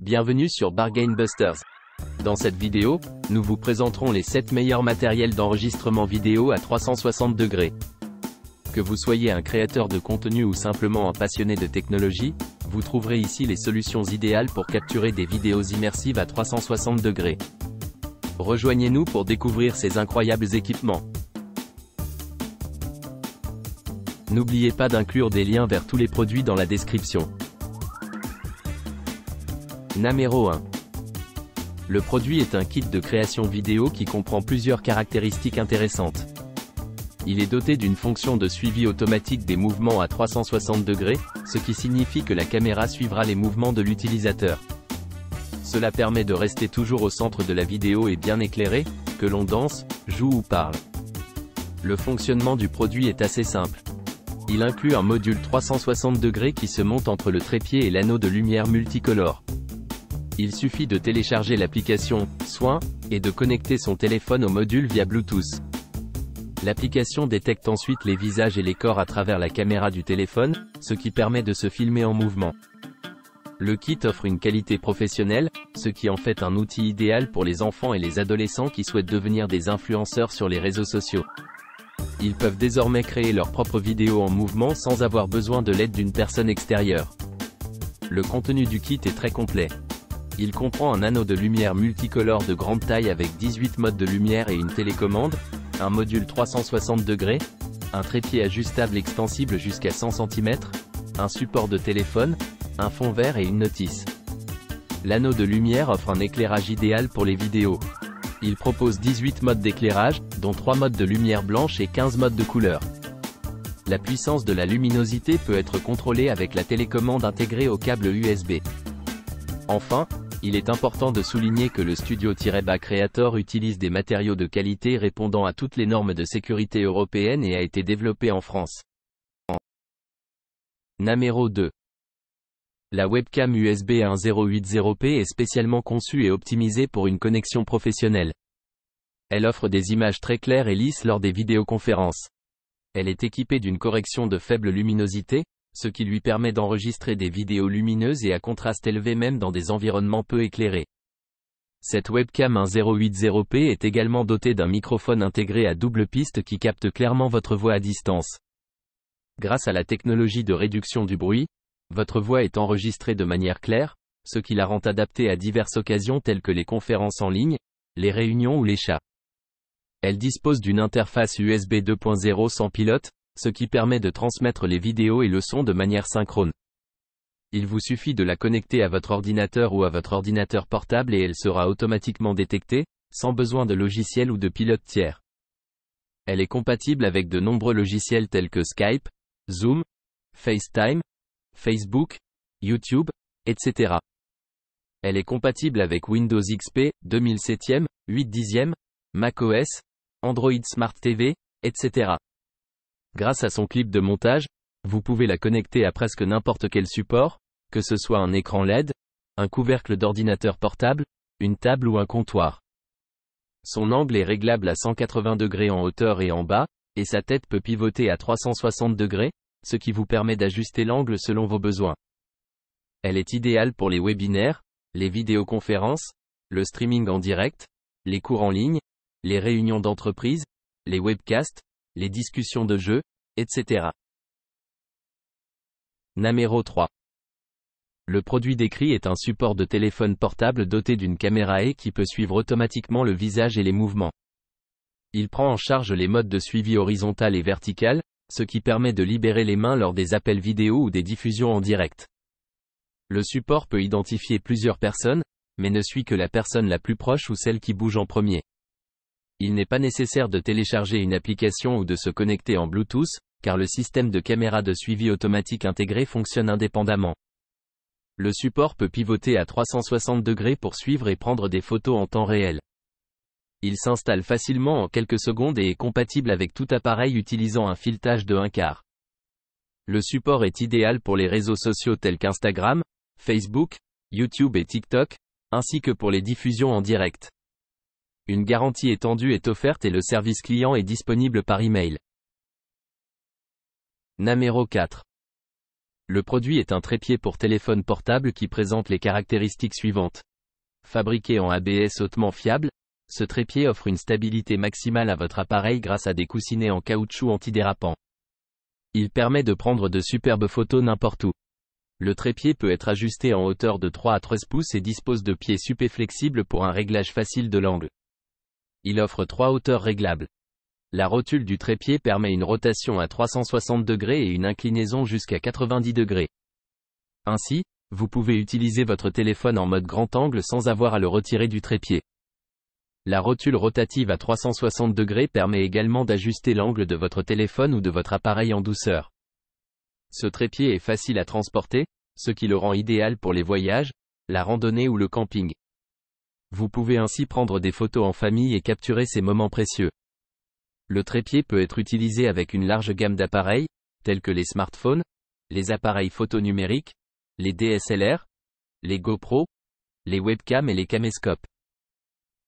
Bienvenue sur Bargain Busters. Dans cette vidéo, nous vous présenterons les 7 meilleurs matériels d'enregistrement vidéo à 360 degrés. Que vous soyez un créateur de contenu ou simplement un passionné de technologie, vous trouverez ici les solutions idéales pour capturer des vidéos immersives à 360 degrés. Rejoignez-nous pour découvrir ces incroyables équipements. N'oubliez pas d'inclure des liens vers tous les produits dans la description. Numéro 1. Le produit est un kit de création vidéo qui comprend plusieurs caractéristiques intéressantes. Il est doté d'une fonction de suivi automatique des mouvements à 360 degrés, ce qui signifie que la caméra suivra les mouvements de l'utilisateur. Cela permet de rester toujours au centre de la vidéo et bien éclairé, que l'on danse, joue ou parle. Le fonctionnement du produit est assez simple. Il inclut un module 360 degrés qui se monte entre le trépied et l'anneau de lumière multicolore. Il suffit de télécharger l'application Soins et de connecter son téléphone au module via Bluetooth. L'application détecte ensuite les visages et les corps à travers la caméra du téléphone, ce qui permet de se filmer en mouvement. Le kit offre une qualité professionnelle, ce qui en fait un outil idéal pour les enfants et les adolescents qui souhaitent devenir des influenceurs sur les réseaux sociaux. Ils peuvent désormais créer leurs propres vidéos en mouvement sans avoir besoin de l'aide d'une personne extérieure. Le contenu du kit est très complet. Il comprend un anneau de lumière multicolore de grande taille avec 18 modes de lumière et une télécommande, un module 360 degrés, un trépied ajustable extensible jusqu'à 100 cm, un support de téléphone, un fond vert et une notice. L'anneau de lumière offre un éclairage idéal pour les vidéos. Il propose 18 modes d'éclairage, dont 3 modes de lumière blanche et 15 modes de couleur. La puissance de la luminosité peut être contrôlée avec la télécommande intégrée au câble USB. Enfin, il est important de souligner que le studio Tireba Creator utilise des matériaux de qualité répondant à toutes les normes de sécurité européennes et a été développé en France. Numéro 2. La webcam USB 1080p est spécialement conçue et optimisée pour une connexion professionnelle. Elle offre des images très claires et lisses lors des vidéoconférences. Elle est équipée d'une correction de faible luminosité, ce qui lui permet d'enregistrer des vidéos lumineuses et à contraste élevé même dans des environnements peu éclairés. Cette webcam 1080p est également dotée d'un microphone intégré à double piste qui capte clairement votre voix à distance. Grâce à la technologie de réduction du bruit, votre voix est enregistrée de manière claire, ce qui la rend adaptée à diverses occasions telles que les conférences en ligne, les réunions ou les chats. Elle dispose d'une interface USB 2.0 sans pilote, ce qui permet de transmettre les vidéos et le son de manière synchrone. Il vous suffit de la connecter à votre ordinateur ou à votre ordinateur portable et elle sera automatiquement détectée, sans besoin de logiciel ou de pilote tiers. Elle est compatible avec de nombreux logiciels tels que Skype, Zoom, FaceTime, Facebook, YouTube, etc. Elle est compatible avec Windows XP, 2007e, 8 10 macOS, Android Smart TV, etc. Grâce à son clip de montage, vous pouvez la connecter à presque n'importe quel support, que ce soit un écran LED, un couvercle d'ordinateur portable, une table ou un comptoir. Son angle est réglable à 180 degrés en hauteur et en bas, et sa tête peut pivoter à 360 degrés, ce qui vous permet d'ajuster l'angle selon vos besoins. Elle est idéale pour les webinaires, les vidéoconférences, le streaming en direct, les cours en ligne, les réunions d'entreprise, les webcasts, les discussions de jeu, etc. Namero 3. Le produit décrit est un support de téléphone portable doté d'une caméra et qui peut suivre automatiquement le visage et les mouvements. Il prend en charge les modes de suivi horizontal et vertical, ce qui permet de libérer les mains lors des appels vidéo ou des diffusions en direct. Le support peut identifier plusieurs personnes, mais ne suit que la personne la plus proche ou celle qui bouge en premier il n'est pas nécessaire de télécharger une application ou de se connecter en Bluetooth, car le système de caméra de suivi automatique intégré fonctionne indépendamment. Le support peut pivoter à 360 degrés pour suivre et prendre des photos en temps réel. Il s'installe facilement en quelques secondes et est compatible avec tout appareil utilisant un filetage de 1 quart. Le support est idéal pour les réseaux sociaux tels qu'Instagram, Facebook, YouTube et TikTok, ainsi que pour les diffusions en direct une garantie étendue est offerte et le service client est disponible par email. Numéro 4. Le produit est un trépied pour téléphone portable qui présente les caractéristiques suivantes. Fabriqué en ABS hautement fiable, ce trépied offre une stabilité maximale à votre appareil grâce à des coussinets en caoutchouc antidérapant. Il permet de prendre de superbes photos n'importe où. Le trépied peut être ajusté en hauteur de 3 à 13 pouces et dispose de pieds super flexibles pour un réglage facile de l'angle. Il offre trois hauteurs réglables. La rotule du trépied permet une rotation à 360 degrés et une inclinaison jusqu'à 90 degrés. Ainsi, vous pouvez utiliser votre téléphone en mode grand angle sans avoir à le retirer du trépied. La rotule rotative à 360 degrés permet également d'ajuster l'angle de votre téléphone ou de votre appareil en douceur. Ce trépied est facile à transporter, ce qui le rend idéal pour les voyages, la randonnée ou le camping. Vous pouvez ainsi prendre des photos en famille et capturer ces moments précieux. Le trépied peut être utilisé avec une large gamme d'appareils, tels que les smartphones, les appareils photo numériques, les DSLR, les GoPro, les webcams et les caméscopes.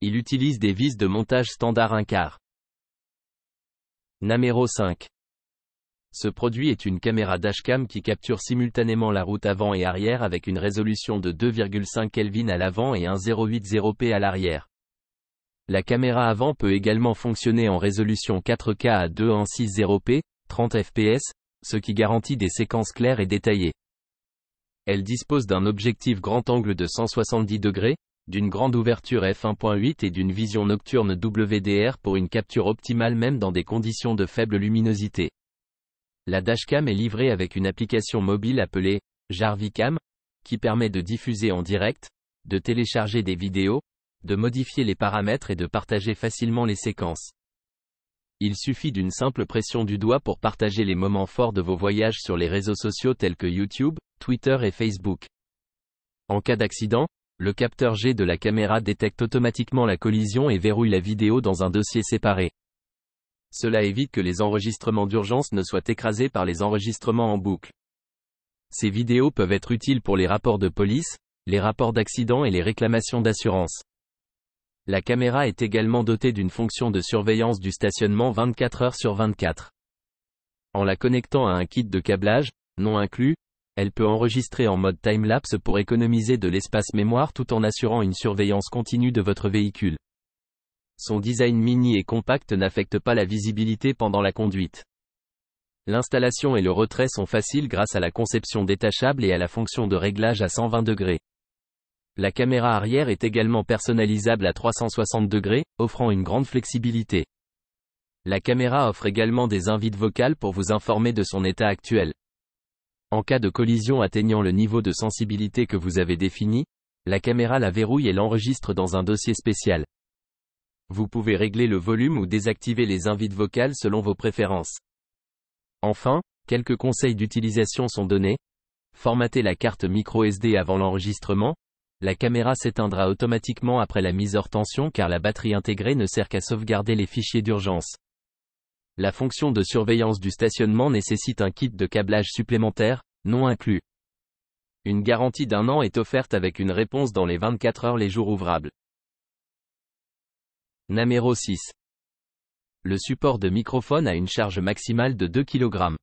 Il utilise des vis de montage standard 1 quart. Numéro 5. Ce produit est une caméra dashcam qui capture simultanément la route avant et arrière avec une résolution de 2,5 Kelvin à l'avant et 1.080p à l'arrière. La caméra avant peut également fonctionner en résolution 4K à 2.160p, 30 fps, ce qui garantit des séquences claires et détaillées. Elle dispose d'un objectif grand angle de 170 degrés, d'une grande ouverture f1.8 et d'une vision nocturne WDR pour une capture optimale même dans des conditions de faible luminosité. La dashcam est livrée avec une application mobile appelée Jarvicam, qui permet de diffuser en direct, de télécharger des vidéos, de modifier les paramètres et de partager facilement les séquences. Il suffit d'une simple pression du doigt pour partager les moments forts de vos voyages sur les réseaux sociaux tels que YouTube, Twitter et Facebook. En cas d'accident, le capteur G de la caméra détecte automatiquement la collision et verrouille la vidéo dans un dossier séparé. Cela évite que les enregistrements d'urgence ne soient écrasés par les enregistrements en boucle. Ces vidéos peuvent être utiles pour les rapports de police, les rapports d'accident et les réclamations d'assurance. La caméra est également dotée d'une fonction de surveillance du stationnement 24 heures sur 24. En la connectant à un kit de câblage, non inclus, elle peut enregistrer en mode time lapse pour économiser de l'espace mémoire tout en assurant une surveillance continue de votre véhicule. Son design mini et compact n'affecte pas la visibilité pendant la conduite. L'installation et le retrait sont faciles grâce à la conception détachable et à la fonction de réglage à 120 degrés. La caméra arrière est également personnalisable à 360 degrés, offrant une grande flexibilité. La caméra offre également des invites vocales pour vous informer de son état actuel. En cas de collision atteignant le niveau de sensibilité que vous avez défini, la caméra la verrouille et l'enregistre dans un dossier spécial. Vous pouvez régler le volume ou désactiver les invites vocales selon vos préférences. Enfin, quelques conseils d'utilisation sont donnés. Formatez la carte micro SD avant l'enregistrement. La caméra s'éteindra automatiquement après la mise hors tension car la batterie intégrée ne sert qu'à sauvegarder les fichiers d'urgence. La fonction de surveillance du stationnement nécessite un kit de câblage supplémentaire, non inclus. Une garantie d'un an est offerte avec une réponse dans les 24 heures les jours ouvrables. Namero 6. Le support de microphone a une charge maximale de 2 kg.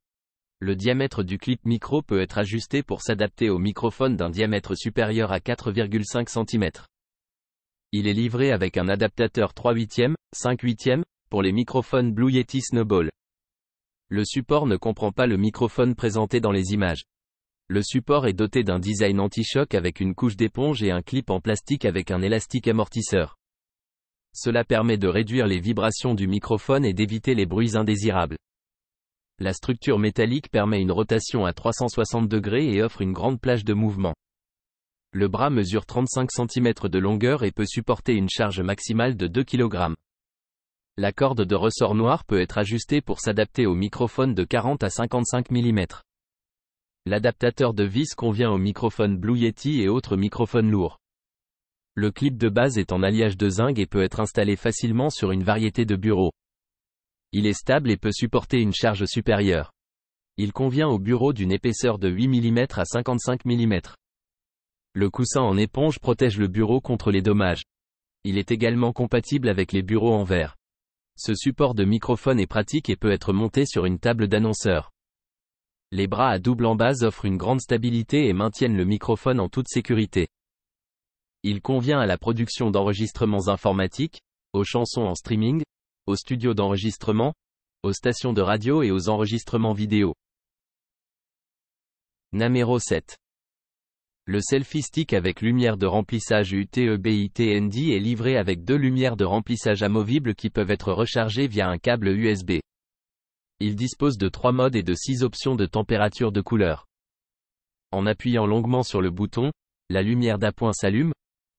Le diamètre du clip micro peut être ajusté pour s'adapter au microphone d'un diamètre supérieur à 4,5 cm. Il est livré avec un adaptateur 3 8e, 5 8 pour les microphones Blue Yeti Snowball. Le support ne comprend pas le microphone présenté dans les images. Le support est doté d'un design anti-choc avec une couche d'éponge et un clip en plastique avec un élastique amortisseur. Cela permet de réduire les vibrations du microphone et d'éviter les bruits indésirables. La structure métallique permet une rotation à 360 degrés et offre une grande plage de mouvement. Le bras mesure 35 cm de longueur et peut supporter une charge maximale de 2 kg. La corde de ressort noir peut être ajustée pour s'adapter au microphone de 40 à 55 mm. L'adaptateur de vis convient au microphone Blue Yeti et autres microphones lourds. Le clip de base est en alliage de zinc et peut être installé facilement sur une variété de bureaux. Il est stable et peut supporter une charge supérieure. Il convient au bureau d'une épaisseur de 8 mm à 55 mm. Le coussin en éponge protège le bureau contre les dommages. Il est également compatible avec les bureaux en verre. Ce support de microphone est pratique et peut être monté sur une table d'annonceur. Les bras à double en base offrent une grande stabilité et maintiennent le microphone en toute sécurité. Il convient à la production d'enregistrements informatiques, aux chansons en streaming, aux studios d'enregistrement, aux stations de radio et aux enregistrements vidéo. Numéro 7. Le selfie stick avec lumière de remplissage UTEBITND est livré avec deux lumières de remplissage amovibles qui peuvent être rechargées via un câble USB. Il dispose de trois modes et de six options de température de couleur. En appuyant longuement sur le bouton, la lumière d'appoint s'allume,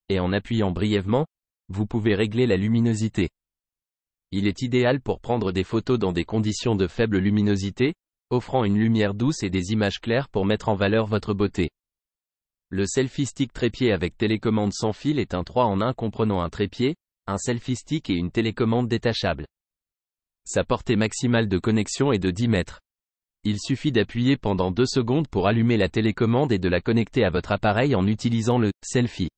et en appuyant brièvement, vous pouvez régler la luminosité. Il est idéal pour prendre des photos dans des conditions de faible luminosité, offrant une lumière douce et des images claires pour mettre en valeur votre beauté. Le selfie stick trépied avec télécommande sans fil est un 3 en 1 comprenant un trépied, un selfie stick et une télécommande détachable. Sa portée maximale de connexion est de 10 mètres. Il suffit d'appuyer pendant 2 secondes pour allumer la télécommande et de la connecter à votre appareil en utilisant le selfie.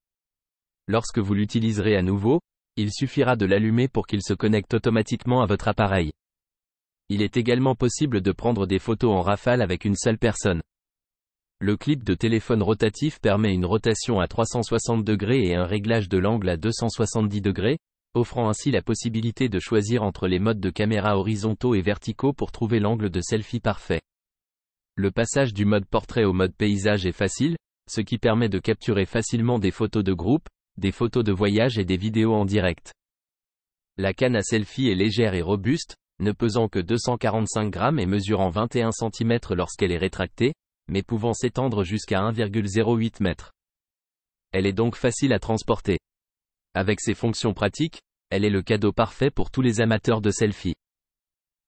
Lorsque vous l'utiliserez à nouveau, il suffira de l'allumer pour qu'il se connecte automatiquement à votre appareil. Il est également possible de prendre des photos en rafale avec une seule personne. Le clip de téléphone rotatif permet une rotation à 360 degrés et un réglage de l'angle à 270 degrés, offrant ainsi la possibilité de choisir entre les modes de caméra horizontaux et verticaux pour trouver l'angle de selfie parfait. Le passage du mode portrait au mode paysage est facile, ce qui permet de capturer facilement des photos de groupe, des photos de voyage et des vidéos en direct. La canne à selfie est légère et robuste, ne pesant que 245 grammes et mesurant 21 cm lorsqu'elle est rétractée, mais pouvant s'étendre jusqu'à 1,08 m. Elle est donc facile à transporter. Avec ses fonctions pratiques, elle est le cadeau parfait pour tous les amateurs de selfie.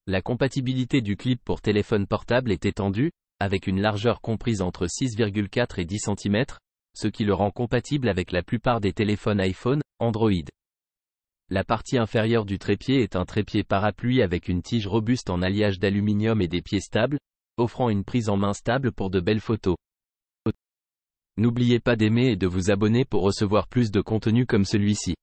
La compatibilité du clip pour téléphone portable est étendue, avec une largeur comprise entre 6,4 et 10 cm, ce qui le rend compatible avec la plupart des téléphones iPhone, Android. La partie inférieure du trépied est un trépied parapluie avec une tige robuste en alliage d'aluminium et des pieds stables, offrant une prise en main stable pour de belles photos. N'oubliez pas d'aimer et de vous abonner pour recevoir plus de contenu comme celui-ci.